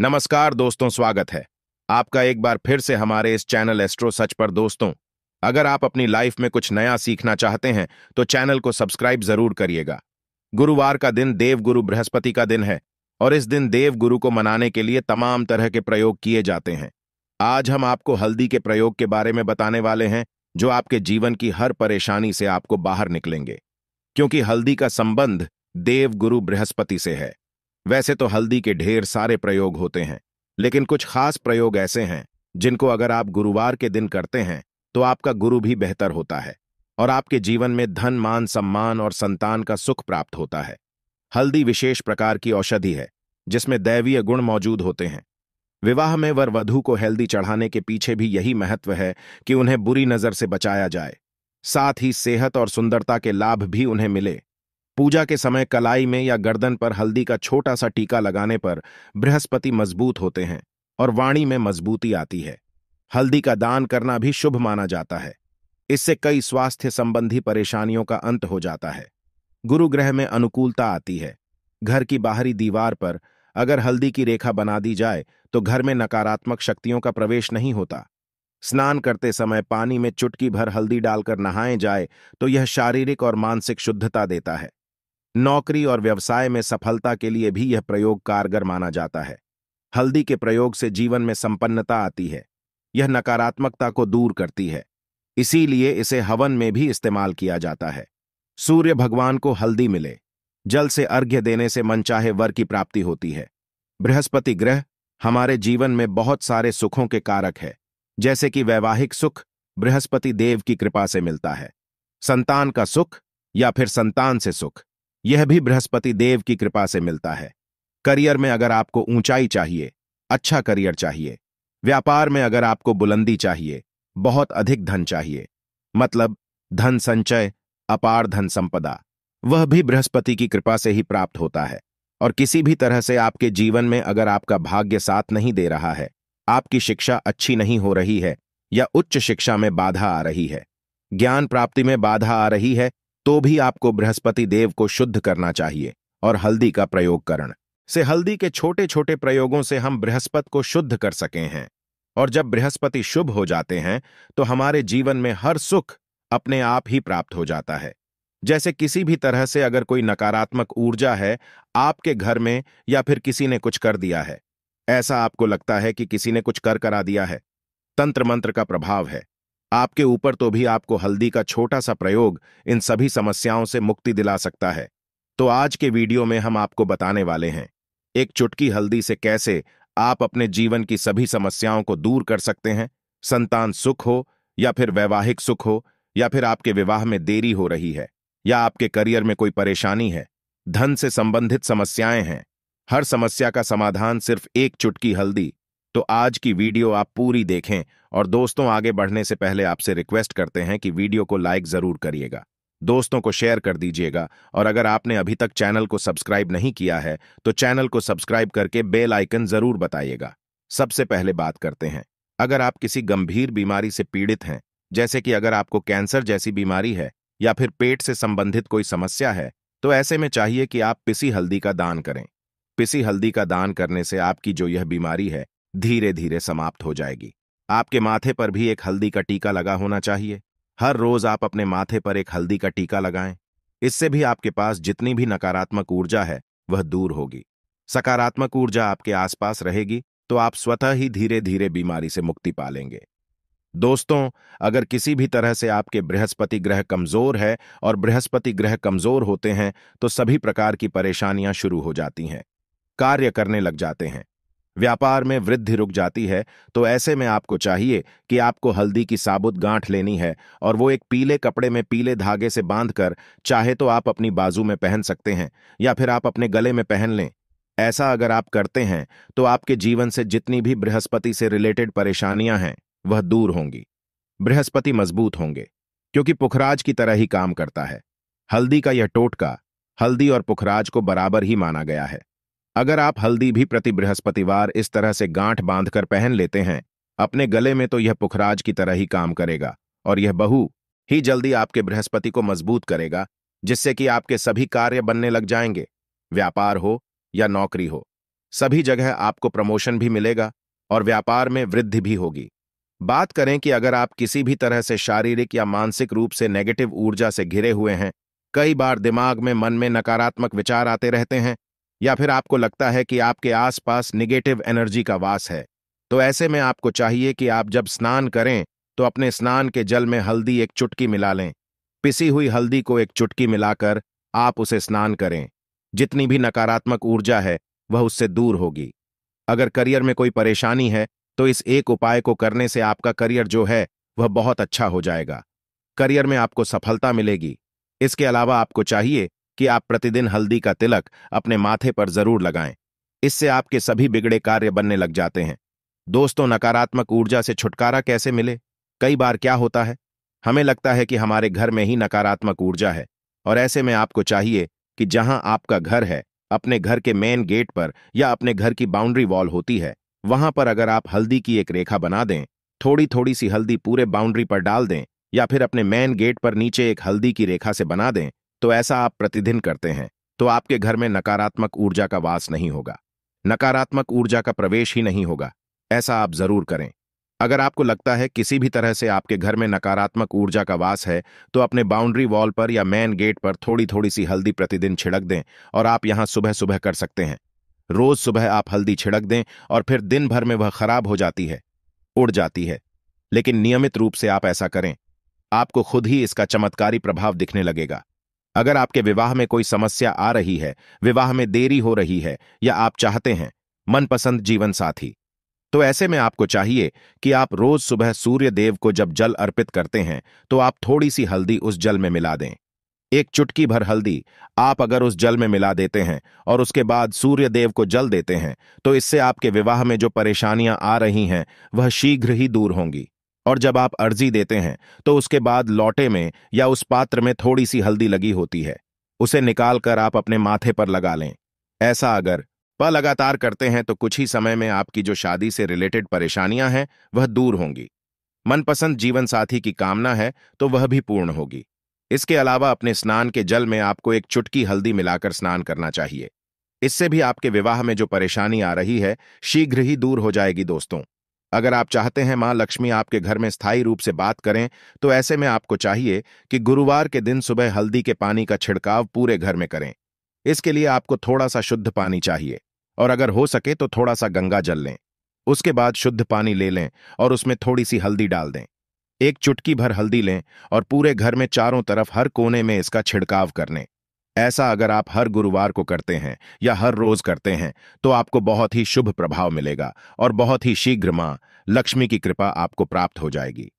नमस्कार दोस्तों स्वागत है आपका एक बार फिर से हमारे इस चैनल एस्ट्रो सच पर दोस्तों अगर आप अपनी लाइफ में कुछ नया सीखना चाहते हैं तो चैनल को सब्सक्राइब जरूर करिएगा गुरुवार का दिन देव गुरु बृहस्पति का दिन है और इस दिन देव गुरु को मनाने के लिए तमाम तरह के प्रयोग किए जाते हैं आज हम आपको हल्दी के प्रयोग के बारे में बताने वाले हैं जो आपके जीवन की हर परेशानी से आपको बाहर निकलेंगे क्योंकि हल्दी का संबंध देव गुरु बृहस्पति से है वैसे तो हल्दी के ढेर सारे प्रयोग होते हैं लेकिन कुछ खास प्रयोग ऐसे हैं जिनको अगर आप गुरुवार के दिन करते हैं तो आपका गुरु भी बेहतर होता है और आपके जीवन में धन मान सम्मान और संतान का सुख प्राप्त होता है हल्दी विशेष प्रकार की औषधि है जिसमें दैवीय गुण मौजूद होते हैं विवाह में वर वधु को हल्दी चढ़ाने के पीछे भी यही महत्व है कि उन्हें बुरी नजर से बचाया जाए साथ ही सेहत और सुंदरता के लाभ भी उन्हें मिले पूजा के समय कलाई में या गर्दन पर हल्दी का छोटा सा टीका लगाने पर बृहस्पति मजबूत होते हैं और वाणी में मजबूती आती है हल्दी का दान करना भी शुभ माना जाता है इससे कई स्वास्थ्य संबंधी परेशानियों का अंत हो जाता है गुरु ग्रह में अनुकूलता आती है घर की बाहरी दीवार पर अगर हल्दी की रेखा बना दी जाए तो घर में नकारात्मक शक्तियों का प्रवेश नहीं होता स्नान करते समय पानी में चुटकी भर हल्दी डालकर नहाए जाए तो यह शारीरिक और मानसिक शुद्धता देता है नौकरी और व्यवसाय में सफलता के लिए भी यह प्रयोग कारगर माना जाता है हल्दी के प्रयोग से जीवन में संपन्नता आती है यह नकारात्मकता को दूर करती है इसीलिए इसे हवन में भी इस्तेमाल किया जाता है सूर्य भगवान को हल्दी मिले जल से अर्घ्य देने से मनचाहे वर की प्राप्ति होती है बृहस्पति ग्रह हमारे जीवन में बहुत सारे सुखों के कारक है जैसे कि वैवाहिक सुख बृहस्पति देव की कृपा से मिलता है संतान का सुख या फिर संतान से सुख यह भी बृहस्पति देव की कृपा से मिलता है करियर में अगर आपको ऊंचाई चाहिए अच्छा करियर चाहिए व्यापार में अगर आपको बुलंदी चाहिए बहुत अधिक धन चाहिए मतलब धन संचय अपार धन संपदा वह भी बृहस्पति की कृपा से ही प्राप्त होता है और किसी भी तरह से आपके जीवन में अगर आपका भाग्य साथ नहीं दे रहा है आपकी शिक्षा अच्छी नहीं हो रही है या उच्च शिक्षा में बाधा आ रही है ज्ञान प्राप्ति में बाधा आ रही है तो भी आपको बृहस्पति देव को शुद्ध करना चाहिए और हल्दी का प्रयोग करण से हल्दी के छोटे छोटे प्रयोगों से हम बृहस्पति को शुद्ध कर सके हैं और जब बृहस्पति शुभ हो जाते हैं तो हमारे जीवन में हर सुख अपने आप ही प्राप्त हो जाता है जैसे किसी भी तरह से अगर कोई नकारात्मक ऊर्जा है आपके घर में या फिर किसी ने कुछ कर दिया है ऐसा आपको लगता है कि किसी ने कुछ कर करा दिया है तंत्र मंत्र का प्रभाव है आपके ऊपर तो भी आपको हल्दी का छोटा सा प्रयोग इन सभी समस्याओं से मुक्ति दिला सकता है तो आज के वीडियो में हम आपको बताने वाले हैं एक चुटकी हल्दी से कैसे आप अपने जीवन की सभी समस्याओं को दूर कर सकते हैं संतान सुख हो या फिर वैवाहिक सुख हो या फिर आपके विवाह में देरी हो रही है या आपके करियर में कोई परेशानी है धन से संबंधित समस्याएं हैं हर समस्या का समाधान सिर्फ एक चुटकी हल्दी तो आज की वीडियो आप पूरी देखें और दोस्तों आगे बढ़ने से पहले आपसे रिक्वेस्ट करते हैं कि वीडियो को लाइक जरूर करिएगा दोस्तों को शेयर कर दीजिएगा और अगर आपने अभी तक चैनल को सब्सक्राइब नहीं किया है तो चैनल को सब्सक्राइब करके बेल आइकन जरूर बताइएगा सबसे पहले बात करते हैं अगर आप किसी गंभीर बीमारी से पीड़ित हैं जैसे कि अगर आपको कैंसर जैसी बीमारी है या फिर पेट से संबंधित कोई समस्या है तो ऐसे में चाहिए कि आप पिसी हल्दी का दान करें पिसी हल्दी का दान करने से आपकी जो यह बीमारी है धीरे धीरे समाप्त हो जाएगी आपके माथे पर भी एक हल्दी का टीका लगा होना चाहिए हर रोज आप अपने माथे पर एक हल्दी का टीका लगाएं इससे भी आपके पास जितनी भी नकारात्मक ऊर्जा है वह दूर होगी सकारात्मक ऊर्जा आपके आसपास रहेगी तो आप स्वतः ही धीरे धीरे बीमारी से मुक्ति पा लेंगे दोस्तों अगर किसी भी तरह से आपके बृहस्पति ग्रह कमजोर है और बृहस्पति ग्रह कमजोर होते हैं तो सभी प्रकार की परेशानियां शुरू हो जाती हैं कार्य करने लग जाते हैं व्यापार में वृद्धि रुक जाती है तो ऐसे में आपको चाहिए कि आपको हल्दी की साबुत गांठ लेनी है और वो एक पीले कपड़े में पीले धागे से बांधकर चाहे तो आप अपनी बाजू में पहन सकते हैं या फिर आप अपने गले में पहन लें ऐसा अगर आप करते हैं तो आपके जीवन से जितनी भी बृहस्पति से रिलेटेड परेशानियां हैं वह दूर होंगी बृहस्पति मजबूत होंगे क्योंकि पुखराज की तरह ही काम करता है हल्दी का यह टोटका हल्दी और पुखराज को बराबर ही माना गया है अगर आप हल्दी भी प्रति बृहस्पतिवार इस तरह से गांठ बांधकर पहन लेते हैं अपने गले में तो यह पुखराज की तरह ही काम करेगा और यह बहु ही जल्दी आपके बृहस्पति को मजबूत करेगा जिससे कि आपके सभी कार्य बनने लग जाएंगे व्यापार हो या नौकरी हो सभी जगह आपको प्रमोशन भी मिलेगा और व्यापार में वृद्धि भी होगी बात करें कि अगर आप किसी भी तरह से शारीरिक या मानसिक रूप से नेगेटिव ऊर्जा से घिरे हुए हैं कई बार दिमाग में मन में नकारात्मक विचार आते रहते हैं या फिर आपको लगता है कि आपके आसपास निगेटिव एनर्जी का वास है तो ऐसे में आपको चाहिए कि आप जब स्नान करें तो अपने स्नान के जल में हल्दी एक चुटकी मिला लें पिसी हुई हल्दी को एक चुटकी मिलाकर आप उसे स्नान करें जितनी भी नकारात्मक ऊर्जा है वह उससे दूर होगी अगर करियर में कोई परेशानी है तो इस एक उपाय को करने से आपका करियर जो है वह बहुत अच्छा हो जाएगा करियर में आपको सफलता मिलेगी इसके अलावा आपको चाहिए कि आप प्रतिदिन हल्दी का तिलक अपने माथे पर जरूर लगाएं इससे आपके सभी बिगड़े कार्य बनने लग जाते हैं दोस्तों नकारात्मक ऊर्जा से छुटकारा कैसे मिले कई बार क्या होता है हमें लगता है कि हमारे घर में ही नकारात्मक ऊर्जा है और ऐसे में आपको चाहिए कि जहां आपका घर है अपने घर के मेन गेट पर या अपने घर की बाउंड्री वॉल होती है वहां पर अगर आप हल्दी की एक रेखा बना दें थोड़ी थोड़ी सी हल्दी पूरे बाउंड्री पर डाल दें या फिर अपने मेन गेट पर नीचे एक हल्दी की रेखा से बना दें तो ऐसा आप प्रतिदिन करते हैं तो आपके घर में नकारात्मक ऊर्जा का वास नहीं होगा नकारात्मक ऊर्जा का प्रवेश ही नहीं होगा ऐसा आप जरूर करें अगर आपको लगता है किसी भी तरह से आपके घर में नकारात्मक ऊर्जा का वास है तो अपने बाउंड्री वॉल पर या मेन गेट पर थोड़ी थोड़ी सी हल्दी प्रतिदिन छिड़क दें और आप यहां सुबह सुबह कर सकते हैं रोज सुबह आप हल्दी छिड़क दें और फिर दिन भर में वह खराब हो जाती है उड़ जाती है लेकिन नियमित रूप से आप ऐसा करें आपको खुद ही इसका चमत्कारी प्रभाव दिखने लगेगा अगर आपके विवाह में कोई समस्या आ रही है विवाह में देरी हो रही है या आप चाहते हैं मनपसंद जीवन साथी तो ऐसे में आपको चाहिए कि आप रोज सुबह सूर्य देव को जब जल अर्पित करते हैं तो आप थोड़ी सी हल्दी उस जल में मिला दें एक चुटकी भर हल्दी आप अगर उस जल में मिला देते हैं और उसके बाद सूर्य देव को जल देते हैं तो इससे आपके विवाह में जो परेशानियां आ रही हैं वह शीघ्र ही दूर होंगी और जब आप अर्जी देते हैं तो उसके बाद लौटे में या उस पात्र में थोड़ी सी हल्दी लगी होती है उसे निकालकर आप अपने माथे पर लगा लें ऐसा अगर प लगातार करते हैं तो कुछ ही समय में आपकी जो शादी से रिलेटेड परेशानियां हैं वह दूर होंगी मनपसंद जीवन साथी की कामना है तो वह भी पूर्ण होगी इसके अलावा अपने स्नान के जल में आपको एक चुटकी हल्दी मिलाकर स्नान करना चाहिए इससे भी आपके विवाह में जो परेशानी आ रही है शीघ्र ही दूर हो जाएगी दोस्तों अगर आप चाहते हैं मां लक्ष्मी आपके घर में स्थायी रूप से बात करें तो ऐसे में आपको चाहिए कि गुरुवार के दिन सुबह हल्दी के पानी का छिड़काव पूरे घर में करें इसके लिए आपको थोड़ा सा शुद्ध पानी चाहिए और अगर हो सके तो थोड़ा सा गंगा जल लें उसके बाद शुद्ध पानी ले लें और उसमें थोड़ी सी हल्दी डाल दें एक चुटकी भर हल्दी लें और पूरे घर में चारों तरफ हर कोने में इसका छिड़काव कर लें ऐसा अगर आप हर गुरुवार को करते हैं या हर रोज करते हैं तो आपको बहुत ही शुभ प्रभाव मिलेगा और बहुत ही शीघ्र मां लक्ष्मी की कृपा आपको प्राप्त हो जाएगी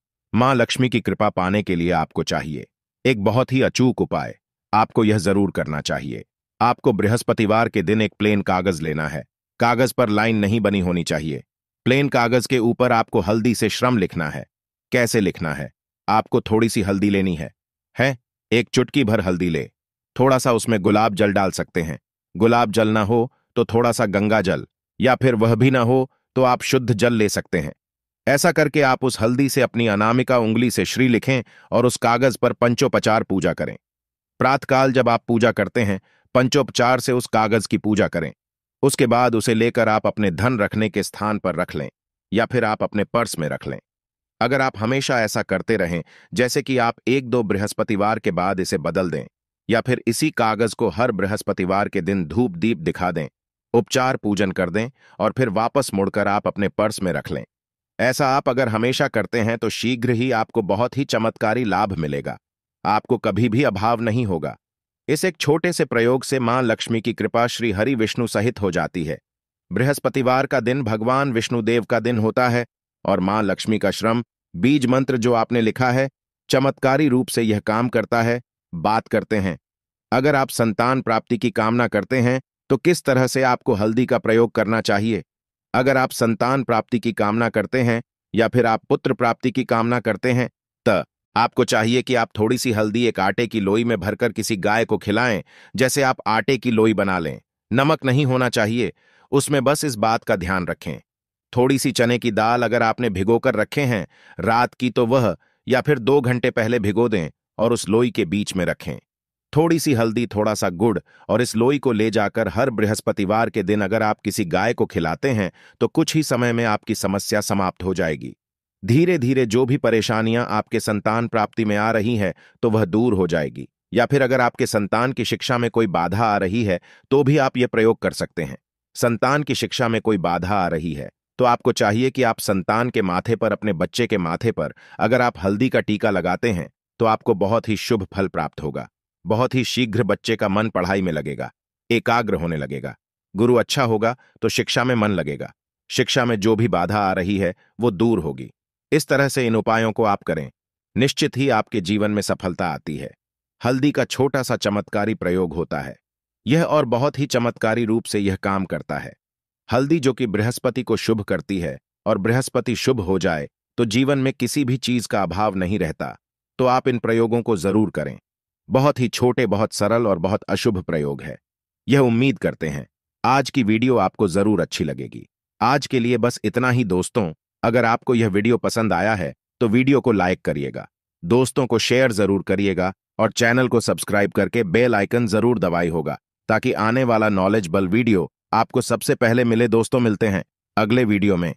मां लक्ष्मी की कृपा पाने के लिए आपको चाहिए एक बहुत ही अचूक उपाय आपको यह जरूर करना चाहिए आपको बृहस्पतिवार के दिन एक प्लेन कागज लेना है कागज पर लाइन नहीं बनी होनी चाहिए प्लेन कागज के ऊपर आपको हल्दी से श्रम लिखना है कैसे लिखना है आपको थोड़ी सी हल्दी लेनी है है एक चुटकी भर हल्दी ले थोड़ा सा उसमें गुलाब जल डाल सकते हैं गुलाब जल ना हो तो थोड़ा सा गंगा जल या फिर वह भी ना हो तो आप शुद्ध जल ले सकते हैं ऐसा करके आप उस हल्दी से अपनी अनामिका उंगली से श्री लिखें और उस कागज पर पंचोपचार पूजा करें प्रातकाल जब आप पूजा करते हैं पंचोपचार से उस कागज की पूजा करें उसके बाद उसे लेकर आप अपने धन रखने के स्थान पर रख लें या फिर आप अपने पर्स में रख लें अगर आप हमेशा ऐसा करते रहें जैसे कि आप एक दो बृहस्पतिवार के बाद इसे बदल दें या फिर इसी कागज को हर बृहस्पतिवार के दिन धूप दीप दिखा दें उपचार पूजन कर दें और फिर वापस मुड़कर आप अपने पर्स में रख लें ऐसा आप अगर हमेशा करते हैं तो शीघ्र ही आपको बहुत ही चमत्कारी लाभ मिलेगा आपको कभी भी अभाव नहीं होगा इस एक छोटे से प्रयोग से मां लक्ष्मी की कृपा श्री हरि विष्णु सहित हो जाती है बृहस्पतिवार का दिन भगवान विष्णु देव का दिन होता है और मां लक्ष्मी का श्रम बीज मंत्र जो आपने लिखा है चमत्कारी रूप से यह काम करता है बात करते हैं अगर आप संतान प्राप्ति की कामना करते हैं तो किस तरह से आपको हल्दी का प्रयोग करना चाहिए अगर आप संतान प्राप्ति की कामना करते हैं या फिर आप पुत्र प्राप्ति की कामना करते हैं त आपको चाहिए कि आप थोड़ी सी हल्दी एक आटे की लोई में भरकर किसी गाय को खिलाएं जैसे आप आटे की लोई बना लें नमक नहीं होना चाहिए उसमें बस इस बात का ध्यान रखें थोड़ी सी चने की दाल अगर आपने भिगोकर रखे हैं रात की तो वह या फिर दो घंटे पहले भिगो दें और उस लोई के बीच में रखें थोड़ी सी हल्दी थोड़ा सा गुड़ और इस लोई को ले जाकर हर बृहस्पतिवार के दिन अगर आप किसी गाय को खिलाते हैं तो कुछ ही समय में आपकी समस्या समाप्त हो जाएगी धीरे धीरे जो भी परेशानियां आपके संतान प्राप्ति में आ रही हैं तो वह दूर हो जाएगी या फिर अगर आपके संतान की शिक्षा में कोई बाधा आ रही है तो भी आप ये प्रयोग कर सकते हैं संतान की शिक्षा में कोई बाधा आ रही है तो आपको चाहिए कि आप संतान के माथे पर अपने बच्चे के माथे पर अगर आप हल्दी का टीका लगाते हैं तो आपको बहुत ही शुभ फल प्राप्त होगा बहुत ही शीघ्र बच्चे का मन पढ़ाई में लगेगा एकाग्र होने लगेगा गुरु अच्छा होगा तो शिक्षा में मन लगेगा शिक्षा में जो भी बाधा आ रही है वो दूर होगी इस तरह से इन उपायों को आप करें निश्चित ही आपके जीवन में सफलता आती है हल्दी का छोटा सा चमत्कारी प्रयोग होता है यह और बहुत ही चमत्कारी रूप से यह काम करता है हल्दी जो कि बृहस्पति को शुभ करती है और बृहस्पति शुभ हो जाए तो जीवन में किसी भी चीज का अभाव नहीं रहता तो आप इन प्रयोगों को जरूर करें बहुत ही छोटे बहुत सरल और बहुत अशुभ प्रयोग है यह उम्मीद करते हैं आज की वीडियो आपको जरूर अच्छी लगेगी आज के लिए बस इतना ही दोस्तों अगर आपको यह वीडियो पसंद आया है तो वीडियो को लाइक करिएगा दोस्तों को शेयर जरूर करिएगा और चैनल को सब्सक्राइब करके बेल आइकन जरूर दबाई होगा ताकि आने वाला नॉलेज बल वीडियो आपको सबसे पहले मिले दोस्तों मिलते हैं अगले वीडियो में